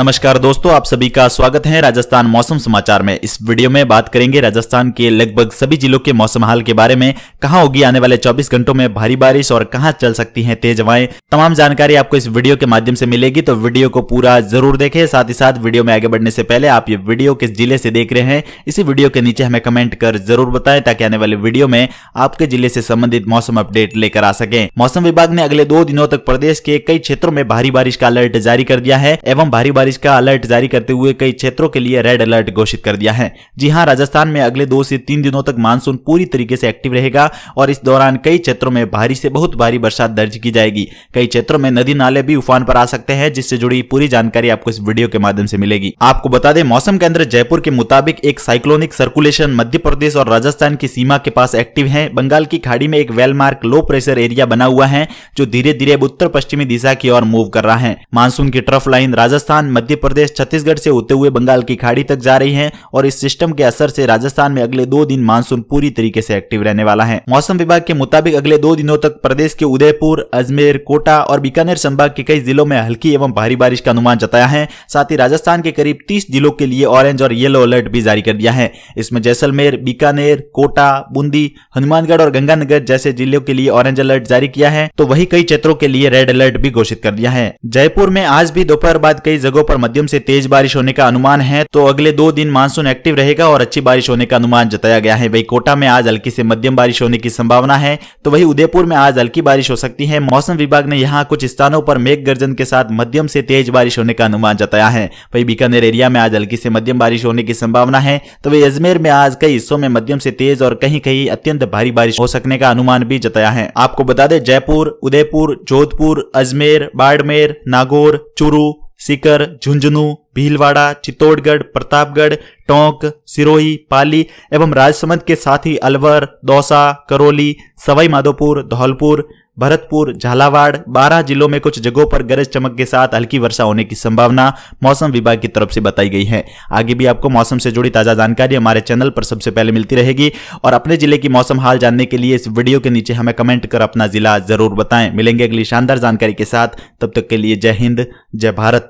नमस्कार दोस्तों आप सभी का स्वागत है राजस्थान मौसम समाचार में इस वीडियो में बात करेंगे राजस्थान के लगभग सभी जिलों के मौसम हाल के बारे में कहां होगी आने वाले 24 घंटों में भारी बारिश और कहां चल सकती हैं तेज हवाएं तमाम जानकारी आपको इस वीडियो के माध्यम से मिलेगी तो वीडियो को पूरा जरूर देखे साथ ही साथ वीडियो में आगे बढ़ने से पहले आप ये वीडियो किस जिले से देख रहे हैं इसी वीडियो के नीचे हमें कमेंट कर जरूर बताए ताकि आने वाले वीडियो में आपके जिले से संबंधित मौसम अपडेट लेकर आ सके मौसम विभाग ने अगले दो दिनों तक प्रदेश के कई क्षेत्रों में भारी बारिश का अलर्ट जारी कर दिया है एवं भारी बारिश बारिश का अलर्ट जारी करते हुए कई क्षेत्रों के लिए रेड अलर्ट घोषित कर दिया है जी हां राजस्थान में अगले दो से तीन दिनों तक मानसून पूरी तरीके से एक्टिव रहेगा और इस दौरान कई क्षेत्रों में भारी से बहुत भारी बरसात दर्ज की जाएगी कई क्षेत्रों में नदी नाले भी उफान पर आ सकते हैं जिससे जुड़ी पूरी जानकारी आपको इस वीडियो के माध्यम से मिलेगी आपको बता दें मौसम केंद्र जयपुर के मुताबिक एक साइक्लोनिक सर्कुलेशन मध्य प्रदेश और राजस्थान की सीमा के पास एक्टिव है बंगाल की खाड़ी में एक वेलमार्क लो प्रेशर एरिया बना हुआ है जो धीरे धीरे उत्तर पश्चिमी दिशा की ओर मूव कर रहा है मानसून की ट्रफ लाइन राजस्थान मध्य प्रदेश छत्तीसगढ़ से होते हुए बंगाल की खाड़ी तक जा रही है और इस सिस्टम के असर से राजस्थान में अगले दो दिन मानसून पूरी तरीके से एक्टिव रहने वाला है मौसम विभाग के मुताबिक अगले दो दिनों तक प्रदेश के उदयपुर अजमेर कोटा और बीकानेर संभाग के कई जिलों में हल्की एवं भारी बारिश का अनुमान जताया है साथ ही राजस्थान के करीब तीस जिलों के लिए ऑरेंज और येलो अलर्ट भी जारी कर दिया है इसमें जैसलमेर बीकानेर कोटा बूंदी हनुमानगढ़ और गंगानगर जैसे जिलों के लिए ऑरेंज अलर्ट जारी किया है तो वही कई क्षेत्रों के लिए रेड अलर्ट भी घोषित कर दिया है जयपुर में आज भी दोपहर बाद कई जगह जगहों पर मध्यम से तेज बारिश होने का अनुमान है तो अगले दो दिन मानसून एक्टिव रहेगा और अच्छी बारिश होने का अनुमान जताया गया है वही कोटा में आज हल्की से मध्यम बारिश होने की संभावना है तो वही उदयपुर में आज हल्की बारिश हो सकती है मौसम विभाग ने यहाँ कुछ स्थानों पर मेघ गर्जन के साथ मध्यम से तेज बारिश होने का अनुमान जताया है वही बीकानेर एरिया में आज हल्की से मध्यम बारिश होने की संभावना है तो वही अजमेर में आज कई हिस्सों में मध्यम से तेज और कहीं कहीं अत्यंत भारी बारिश हो सकने का अनुमान भी जताया है आपको बता दें जयपुर उदयपुर जोधपुर अजमेर बाड़मेर नागौर चूरू सीकर झुंझुनू भीलवाड़ा चित्तौड़गढ़ प्रतापगढ़ टोंक सिरोही पाली एवं राजसमंद के साथ ही अलवर दौसा करौली सवाई माधोपुर धौलपुर भरतपुर झालावाड़ बारह जिलों में कुछ जगहों पर गरज चमक के साथ हल्की वर्षा होने की संभावना मौसम विभाग की तरफ से बताई गई है आगे भी आपको मौसम से जुड़ी ताजा जानकारी हमारे चैनल पर सबसे पहले मिलती रहेगी और अपने जिले की मौसम हाल जानने के लिए इस वीडियो के नीचे हमें कमेंट कर अपना जिला जरूर बताएं मिलेंगे अगली शानदार जानकारी के साथ तब तक के लिए जय हिंद जय भारत